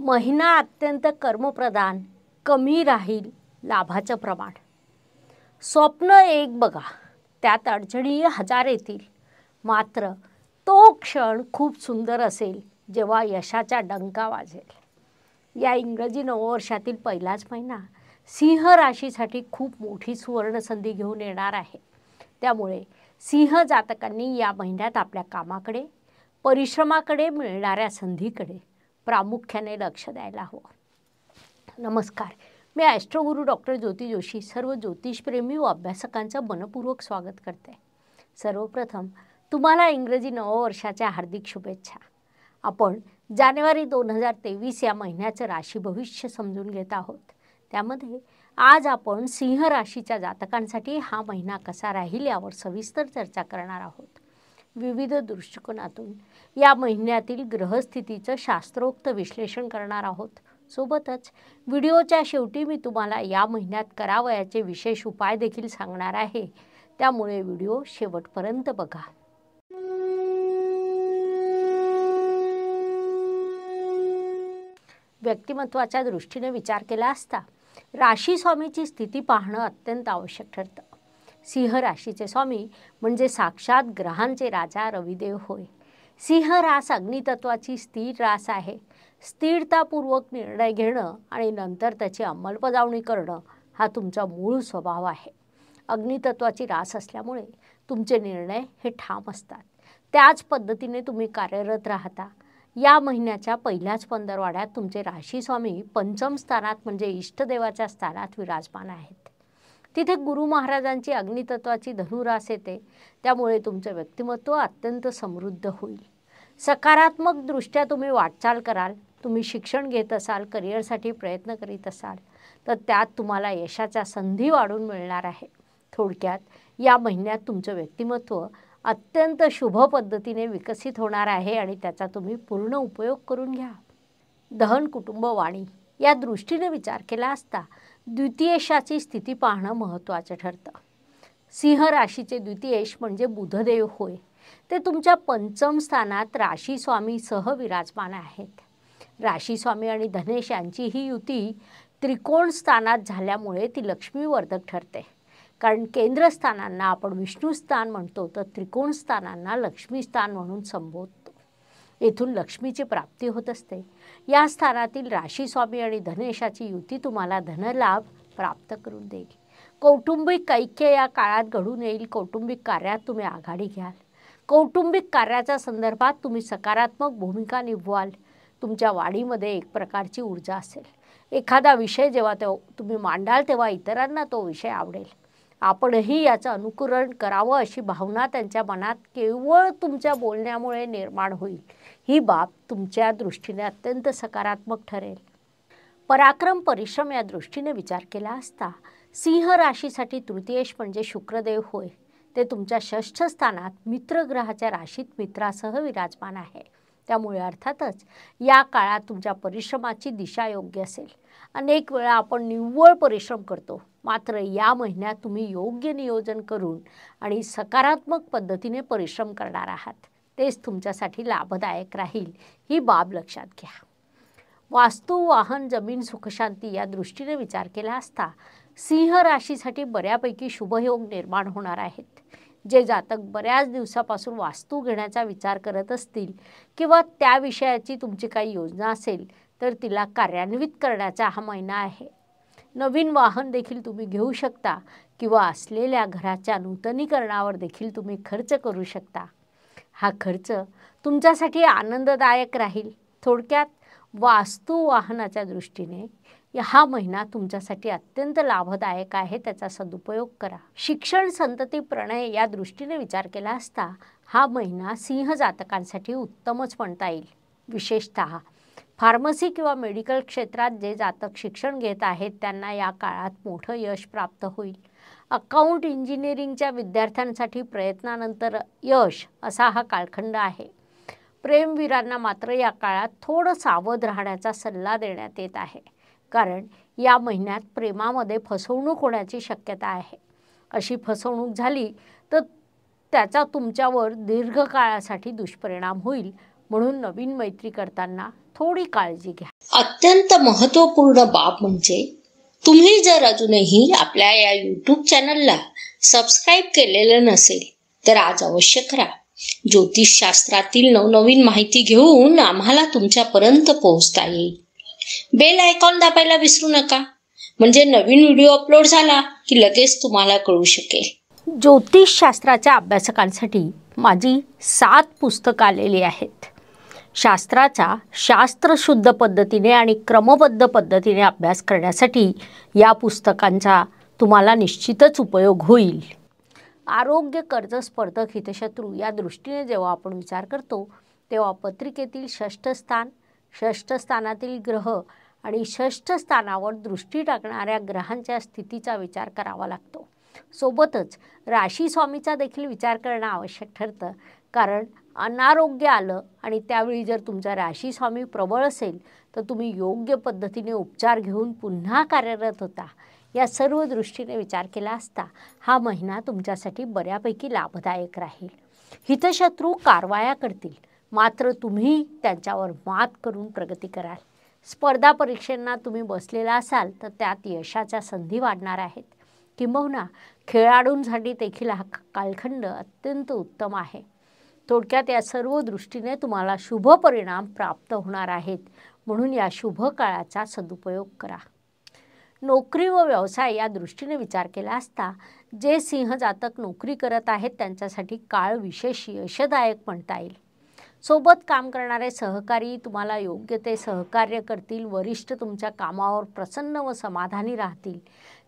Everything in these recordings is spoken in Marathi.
महिना अत्यंत कर्मप्रदान कमी राहील लाभाचं प्रमाण स्वप्न एक बघा त्यात अडचणी हजार येतील मात्र तो क्षण खूप सुंदर असेल जेव्हा यशाचा डंका वाजेल या इंग्रजी नववर्षातील पहिलाच महिना सिंह राशीसाठी खूप मोठी सुवर्णसंधी घेऊन येणार आहे त्यामुळे सिंह जातकांनी या महिन्यात आपल्या कामाकडे परिश्रमाकडे मिळणाऱ्या संधीकडे प्रामुख्याने लक्ष द्यायला हवं नमस्कार मी ॲस्ट्रोगुरू डॉक्टर ज्योती जोशी सर्व ज्योतिषप्रेमी व अभ्यासकांचं मनपूर्वक स्वागत करते सर्वप्रथम तुम्हाला इंग्रजी नववर्षाच्या हार्दिक शुभेच्छा आपण जानेवारी दोन हजार तेवीस या महिन्याचं राशी भविष्य समजून घेत आहोत त्यामध्ये आज आपण सिंह राशीच्या जातकांसाठी हा महिना कसा राहील यावर सविस्तर चर्चा करणार आहोत विविध दृष्टिकोनातून या महिन्यातील ग्रहस्थितीचं शास्त्रोक्त विश्लेषण करणार आहोत सोबतच व्हिडिओच्या शेवटी मी तुम्हाला या महिन्यात करावयाचे विशेष उपाय देखील सांगणार आहे त्यामुळे व्हिडिओ शेवटपर्यंत बघा व्यक्तिमत्वाच्या दृष्टीने विचार केला असता राशी स्वामीची स्थिती पाहणं अत्यंत आवश्यक ठरतं सिंह राशीचे स्वामी म्हणजे साक्षात ग्रहांचे राजा रविदेव होय सिंह रास अग्नितत्वाची स्थिर रास आहे स्थिरतापूर्वक निर्णय घेणं आणि नंतर त्याची अंमलबजावणी करणं हा तुमचा मूळ स्वभाव आहे अग्नितत्वाची रास असल्यामुळे तुमचे निर्णय हे ठाम असतात त्याच पद्धतीने तुम्ही कार्यरत राहता या महिन्याच्या पहिल्याच पंधरवाड्यात तुमचे राशी स्वामी पंचम स्थानात म्हणजे इष्टदेवाच्या स्थानात विराजमान आहेत तिथे गुरु महाराजांची अग्नितत्वाची धनुरास येते त्यामुळे तुमचं व्यक्तिमत्व अत्यंत समृद्ध होईल सकारात्मक दृष्ट्या तुम्ही वाटचाल कराल तुम्ही शिक्षण घेत असाल करिअरसाठी प्रयत्न करीत असाल तर त्यात तुम्हाला यशाच्या संधी वाढून मिळणार आहे थोडक्यात या महिन्यात तुमचं व्यक्तिमत्व अत्यंत शुभ पद्धतीने विकसित होणार आहे आणि त्याचा तुम्ही पूर्ण उपयोग करून घ्या दहन कुटुंब वाणी या दृष्टीने विचार केला असता द्वितीयेशाची स्थिती पाहणं महत्त्वाचं ठरतं सिंह राशीचे द्वितीयेश म्हणजे बुधदेव होय ते तुमच्या पंचम स्थानात राशी विराजमान आहेत राशीस्वामी आणि धनेश यांची ही युती त्रिकोण स्थानात झाल्यामुळे ती लक्ष्मीवर्धक ठरते कारण केंद्रस्थानांना आपण विष्णूस्थान स्थान म्हणतो तर त्रिकोण स्थानांना लक्ष्मीस्थान म्हणून संबोध येथून लक्ष्मीची प्राप्ती होत असते या स्थानातील राशी स्वामी आणि धनेशाची युती तुम्हाला धनलाभ प्राप्त करून देईल कौटुंबिक ऐक्य या काळात घडून येईल कौटुंबिक कार्यात तुम्ही आघाडी घ्याल कौटुंबिक कार्याच्या संदर्भात तुम्ही सकारात्मक भूमिका निभवाल तुमच्या वाढीमध्ये एक प्रकारची ऊर्जा असेल एखादा विषय जेव्हा तो तुम्ही मांडाल तेव्हा इतरांना तो विषय आवडेल आपणही याचं अनुकरण करावं अशी भावना त्यांच्या मनात केवळ तुमच्या बोलण्यामुळे निर्माण होईल ही बाब तुमच्या दृष्टीने अत्यंत सकारात्मक ठरेल पराक्रम परिश्रम या दृष्टीने विचार केला असता सिंह राशीसाठी तृतीयेश म्हणजे शुक्रदेव होय ते तुमच्या षष्ठ स्थानात मित्रग्रहाच्या राशीत मित्रासह विराजमान आहे त्यामुळे अर्थातच या काळात तुमच्या परिश्रमाची दिशा योग्य असेल अनेक वेळा आपण निव्वळ परिश्रम करतो मात्र या महिन्यात तुम्ही योग्य नियोजन करून आणि सकारात्मक पद्धतीने परिश्रम करणार आहात तेच तुमच्यासाठी लाभदायक राहील ही बाब लक्षात घ्या वास्तू वाहन जमीन सुखशांती या दृष्टीने विचार केला असता सिंह राशीसाठी बऱ्यापैकी शुभयोग निर्माण होणार आहेत जे जातक बऱ्याच दिवसापासून वास्तू घेण्याचा विचार करत असतील किंवा त्या विषयाची तुमची काही योजना असेल तर तिला कार्यान्वित करण्याचा हा महिना आहे नवीन वाहन देखील तुम्ही घेऊ शकता किंवा असलेल्या घराच्या नूतनीकरणावर देखील तुम्ही खर्च करू शकता हा खर्च तुमच्यासाठी आनंददायक राहील थोडक्यात वास्तू वाहनाच्या दृष्टीने हा महिना तुमच्यासाठी अत्यंत लाभदायक आहे त्याचा सदुपयोग करा शिक्षण संतती प्रणय या दृष्टीने विचार केला असता हा महिना सिंह जातकांसाठी उत्तमच म्हणता येईल विशेषत फार्मसी किंवा मेडिकल क्षेत्रात जे जातक शिक्षण घेत आहेत त्यांना या काळात मोठं यश प्राप्त होईल अकाउंट इंजिनिअरिंगच्या विद्यार्थ्यांसाठी प्रयत्नानंतर यश असा हा कालखंड आहे प्रेमवीरांना मात्र या काळात थोडं सावध राहण्याचा सल्ला देण्यात येत आहे कारण या महिन्यात प्रेमामध्ये फसवणूक होण्याची शक्यता आहे अशी फसवणूक झाली तर त्याचा तुमच्यावर दीर्घकाळासाठी दुष्परिणाम होईल म्हणून नवीन मैत्री करताना थोडी काळजी घ्या अत्यंत महत्त्वपूर्ण बाब म्हणजे तुम्ही जर अजूनही आपल्या या यूट्यूब चॅनलला सबस्क्राईब केलेलं नसेल तर आज अवश्य करा ज्योतिषशास्त्रातील नवनवीन माहिती घेऊन आम्हाला तुमच्यापर्यंत पोहोचता येईल बेल आयकॉन दाबायला विसरू नका म्हणजे नवीन व्हिडिओ अपलोड झाला की लगेच तुम्हाला कळू शकेल ज्योतिषशास्त्राच्या अभ्यासकांसाठी माझी सात पुस्तकं आलेली आहेत शास्त्राचा शास्त्रशुद्ध पद्धतीने आणि क्रमबद्ध पद्धतीने अभ्यास करण्यासाठी या पुस्तकांचा तुम्हाला निश्चितच उपयोग होईल आरोग्य कर्ज स्पर्धक हितशत्रू या दृष्टीने जेव्हा आपण विचार करतो तेव्हा पत्रिकेतील षष्ठ स्थानातील ग्रह आणि स्थानावर दृष्टी टाकणाऱ्या ग्रहांच्या स्थितीचा विचार करावा लागतो सोबतच राशी स्वामीचा देखील विचार करणं आवश्यक ठरतं कारण अनारोग्य आलं आणि त्यावेळी जर तुमचा राशी स्वामी प्रबळ असेल तर तुम्ही योग्य पद्धतीने उपचार घेऊन पुन्हा कार्यरत होता या सर्व दृष्टीने विचार केला असता हा महिना तुमच्यासाठी बऱ्यापैकी लाभदायक राहील हितशत्रू कारवाया करतील मात्र तुम्ही त्यांच्यावर मात करून प्रगती कराल स्पर्धा परीक्षांना तुम्ही बसलेला असाल तर त्यात यशाच्या संधी वाढणार आहेत किंबहुना खेळाडूंसाठी देखील हा कालखंड अत्यंत उत्तम आहे थोडक्यात या सर्व दृष्टीने तुम्हाला शुभ परिणाम प्राप्त होणार आहेत म्हणून या शुभ काळाचा सदुपयोग करा नोकरी व व्यवसाय या दृष्टीने विचार केला असता जे सिंह जातक नोकरी करत आहेत त्यांच्यासाठी काळ विशेष यशदायक म्हणता येईल सोबत काम करणारे सहकारी तुम्हाला योग्य ते सहकार्य करतील वरिष्ठ तुमच्या कामावर प्रसन्न व समाधानी राहतील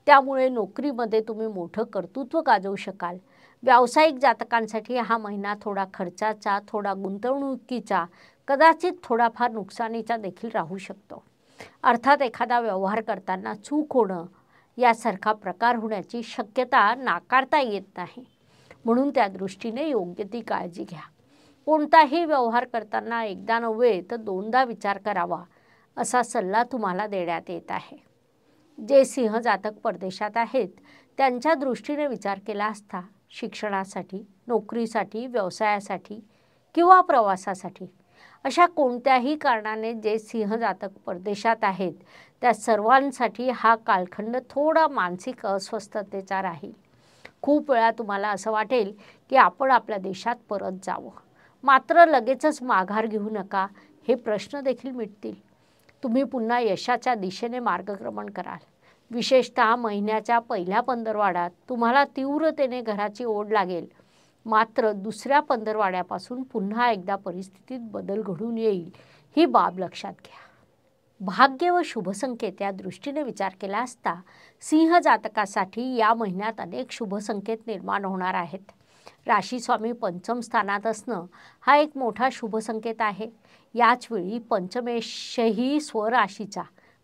त्यामुळे नोकरीमध्ये तुम्ही मोठं कर्तृत्व गाजवू शकाल व्यावसायिक जातकांसाठी हा महिना थोडा खर्चाचा थोडा गुंतवणुकीचा कदाचित थोडाफार नुकसानीचा देखील राहू शकतो अर्थात एखादा व्यवहार करताना चूक होणं यासारखा प्रकार होण्याची शक्यता नाकारता येत नाही म्हणून त्या दृष्टीने योग्य ती काळजी घ्या कोणताही व्यवहार करताना एकदा नव्हे तर दोनदा विचार करावा असा सल्ला तुम्हाला देण्यात येत आहे जे सिंह जातक परदेशात आहेत त्यांच्या दृष्टीने विचार केला असता शिक्षणासाठी नोकरीसाठी व्यवसायासाठी किंवा प्रवासासाठी अशा कोणत्याही कारणाने जे सिंह जातक परदेशात आहेत त्या सर्वांसाठी हा कालखंड थोडा मानसिक अस्वस्थतेचा राहील खूप वेळा तुम्हाला असं वाटेल की आपण आपल्या देशात परत जावं मात्र लगेचच माघार घेऊ नका हे प्रश्न देखील मिटतील तुम्ही पुन्हा यशाच्या दिशेने मार्गक्रमण कराल विशेषतः महिन्याच्या पहिल्या पंधरवाड्यात तुम्हाला तीव्रतेने घराची ओढ लागेल मात्र दुसऱ्या पंधरवाड्यापासून पुन्हा एकदा परिस्थितीत बदल घडून येईल ही बाब लक्षात घ्या भाग्य व शुभसंकेत या दृष्टीने विचार केला असता सिंह जातकासाठी या महिन्यात अनेक शुभ संकेत निर्माण होणार आहेत राशी स्वामी पंचम स्थानात असणं हा एक मोठा शुभ संकेत आहे याचवेळी पंचमेशही स्वराशीचा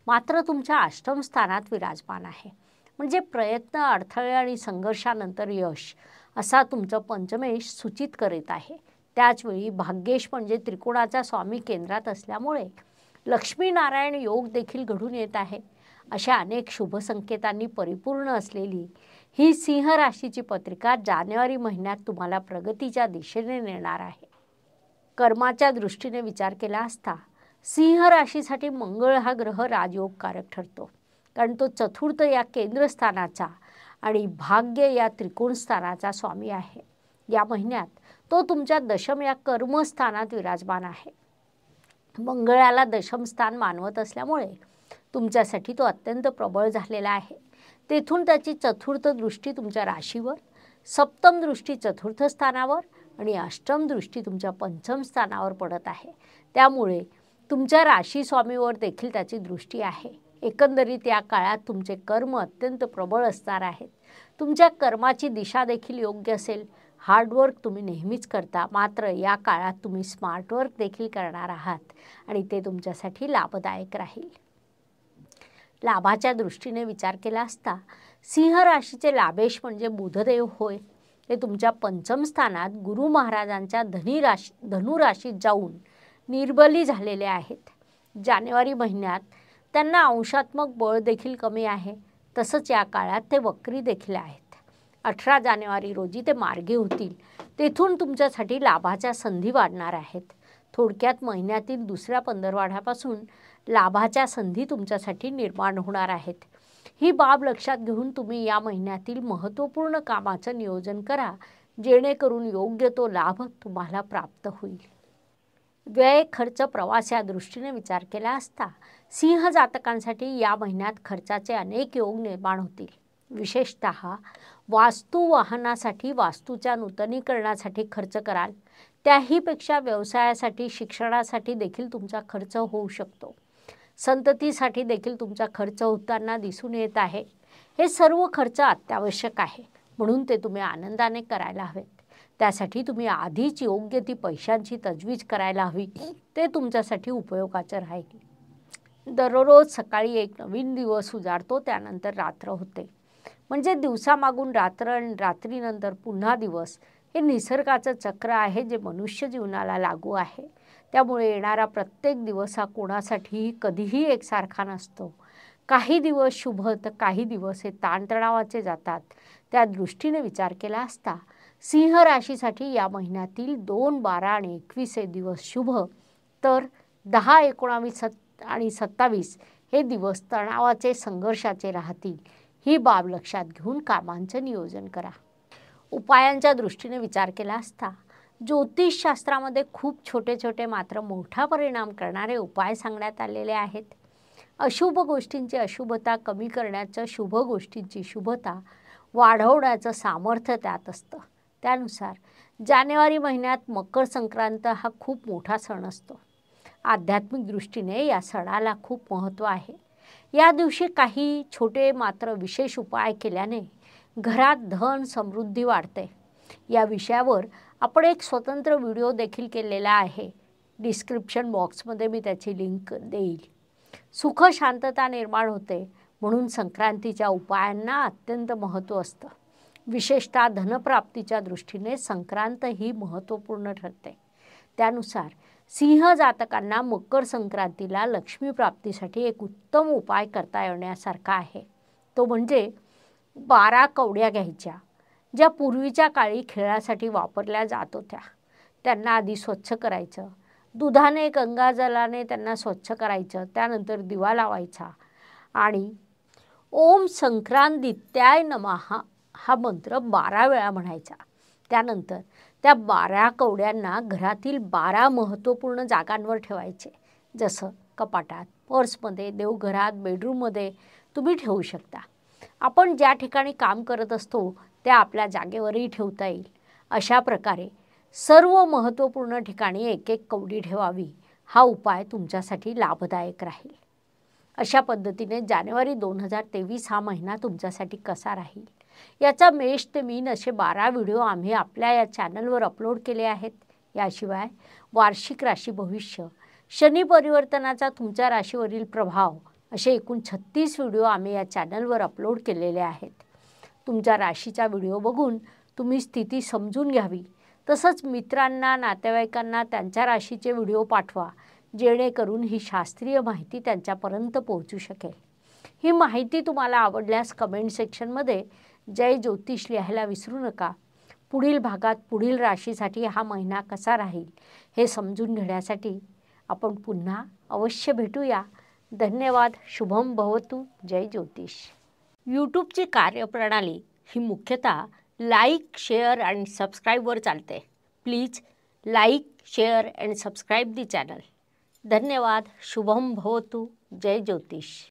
मात्र तुमच्या अष्टमस्थानात विराजमान आहे म्हणजे प्रयत्न अडथळे आणि संघर्षानंतर यश असा तुमचं पंचमेश सूचित करीत आहे त्याचवेळी भाग्येश म्हणजे त्रिकोणाचा स्वामी केंद्रात असल्यामुळे लक्ष्मीनारायण योग देखील घडून येत आहे अशा अनेक शुभ संकेतांनी परिपूर्ण असलेली ही सिंह राशीची पत्रिका जानेवारी महिन्यात तुम्हाला प्रगतीच्या दिशेने नेणार आहे कर्माच्या दृष्टीने विचार केला असता सिंह राशीसाठी मंगळ हा ग्रह राजयोगकारक ठरतो कारण तो चतुर्थ या केंद्रस्थानाचा आणि भाग्य या त्रिकोणस्थानाचा स्वामी आहे या महिन्यात तो तुमच्या दशम या कर्मस्थानात विराजमान आहे मंगळाला दशम स्थान मानवत असल्यामुळे तुमच्यासाठी तो अत्यंत प्रबळ झालेला आहे तेथून त्याची चतुर्थ दृष्टी तुमच्या राशीवर सप्तम दृष्टी चतुर्थ स्थानावर आणि अष्टम दृष्टी तुमच्या पंचम स्थानावर पडत आहे त्यामुळे तुमच्या राशी स्वामीवर देखील त्याची दृष्टी आहे एकंदरीत या काळात तुमचे कर्म अत्यंत प्रबळ असणार आहेत तुमच्या कर्माची दिशा देखील योग्य असेल हार्डवर्क तुम्ही नेहमीच करता मात्र या काळात तुम्ही स्मार्ट वर्क देखील करणार आहात आणि ते तुमच्यासाठी लाभदायक राहील लाभाच्या दृष्टीने विचार केला असता सिंह राशीचे लाभेश म्हणजे बुधदेव होय ते तुमच्या पंचम स्थानात गुरु महाराजांच्या धनी राशी धनुराशीत जाऊन निर्बली झालेले आहेत जानेवारी महिन्यात त्यांना अंशात्मक बळ देखील कमी आहे तसंच या काळात ते वक्री देखील आहेत अठरा जानेवारी रोजी ते मार्गी होतील तेथून तुमच्यासाठी लाभाच्या संधी वाढणार आहेत थोडक्यात महिन्यातील दुसऱ्या पंधरवाड्यापासून लाभाच्या संधी तुमच्यासाठी निर्माण होणार आहेत ही बाब लक्षात घेऊन तुम्ही या महिन्यातील महत्त्वपूर्ण कामाचं नियोजन करा जेणेकरून योग्य तो लाभ तुम्हाला प्राप्त होईल व्यय खर्च प्रवास या दृष्टीने विचार केला असता सिंह जातकांसाठी या महिन्यात खर्चाचे अनेक योग निर्माण होतील विशेषत वास्तू वाहनासाठी वास्तूच्या नूतनीकरणासाठी खर्च कराल त्याहीपेक्षा व्यवसायासाठी शिक्षणासाठी देखील तुमचा खर्च होऊ शकतो संततीसाठी देखील तुमचा खर्च होताना दिसून येत आहे हे सर्व खर्च अत्यावश्यक आहे म्हणून ते तुम्ही आनंदाने करायला हवेत त्यासाठी तुम्ही आधीच योग्य ती पैशांची तजवीज करायला हवी ते तुमच्यासाठी उपयोगाचं राहील दररोज सकाळी एक नवीन दिवस उजाडतो त्यानंतर रात्र होते म्हणजे दिवसामागून रात्र रात्रीनंतर पुन्हा दिवस हे निसर्गाचं चक्र आहे जे मनुष्य जीवनाला लागू आहे त्यामुळे येणारा प्रत्येक दिवस हा कोणासाठीही कधीही एकसारखा नसतो काही दिवस शुभ तर काही दिवस हे ताणतणावाचे जातात त्या दृष्टीने विचार केला असता सिंह राशीसाठी या महिन्यातील दोन बारा आणि एकवीस हे दिवस शुभ तर दहा एकोणावीस सत् आणि सत्तावीस हे दिवस तणावाचे संघर्षाचे राहतील ही बाब लक्षात घेऊन कामांचं नियोजन करा उपायांच्या दृष्टीने विचार केला असता ज्योतिषशास्त्रामध्ये खूप छोटे छोटे मात्र मोठा परिणाम करणारे उपाय सांगण्यात आलेले आहेत अशुभ गोष्टींची अशुभता कमी करण्याचं शुभ गोष्टींची शुभता वाढवण्याचं सामर्थ्य त्यात असतं त्यानुसार जानेवारी महिन्यात मकर संक्रांत हा खूप मोठा सण असतो आध्यात्मिक दृष्टीने या सणाला खूप महत्त्व आहे या दिवशी काही छोटे मात्र विशेष उपाय केल्याने घरात धन समृद्धी वाढते या विषयावर आपण एक स्वतंत्र व्हिडिओ देखील केलेला आहे डिस्क्रिप्शन बॉक्समध्ये मी त्याची लिंक देईल सुख शांतता निर्माण होते म्हणून संक्रांतीच्या उपायांना अत्यंत महत्त्व असतं विशेषतः धनप्राप्तीच्या दृष्टीने संक्रांत ही महत्त्वपूर्ण ठरते त्यानुसार सिंह जातकांना मकर संक्रांतीला लक्ष्मीप्राप्तीसाठी एक उत्तम उपाय करता येण्यासारखा आहे तो म्हणजे बारा कवड्या घ्यायच्या ज्या पूर्वीच्या काळी खेळासाठी वापरल्या जात होत्या त्यांना आधी स्वच्छ करायचं दुधाने गंगाजलाने त्यांना स्वच्छ करायचं त्यानंतर दिवा लावायचा आणि ओम संक्रांतित्याय नमहा हा मंत्र बारा वेळा म्हणायचा त्यानंतर त्या बारा कवड्यांना घरातील बारा महत्त्वपूर्ण जागांवर ठेवायचे जसं कपाटात पर्समध्ये देवघरात बेडरूममध्ये तुम्ही ठेवू शकता आपण ज्या ठिकाणी काम करत असतो त्या आपल्या जागेवरही ठेवता येईल अशा प्रकारे सर्व महत्त्वपूर्ण ठिकाणी एक एक कवडी ठेवावी हा उपाय तुमच्यासाठी लाभदायक राहील अशा पद्धतीने जानेवारी दोन हजार तेवीस हा महिना तुमच्यासाठी कसा राहील याचा मेष ते मीन असे बारा व्हिडिओ आम्ही आपल्या या चॅनलवर अपलोड केले आहेत याशिवाय वार्षिक राशी भविष्य शनी परिवर्तनाचा तुमच्या राशीवरील प्रभाव असे एकूण छत्तीस व्हिडिओ आम्ही या चॅनलवर अपलोड केलेले आहेत तुमच्या राशीचा व्हिडिओ बघून तुम्ही स्थिती समजून घ्यावी तसंच मित्रांना नातेवाईकांना त्यांच्या राशीचे व्हिडिओ पाठवा जेणेकरून ही शास्त्रीय माहिती त्यांच्यापर्यंत पोहोचू शकेल ही माहिती तुम्हाला आवडल्यास कमेंट सेक्शनमध्ये जय ज्योतिष लिहायला विसरू नका पुढील भागात पुढील राशीसाठी हा महिना कसा राहील हे समजून घेण्यासाठी आपण पुन्हा अवश्य भेटूया धन्यवाद शुभम भवतू जय ज्योतिष यूट्यूबची कार्यप्रणाली ही मुख्यतः लाईक शेअर अँड सबस्क्राईबवर चालते please like share and subscribe the channel धन्यवाद शुभम भवतू जय ज्योतिष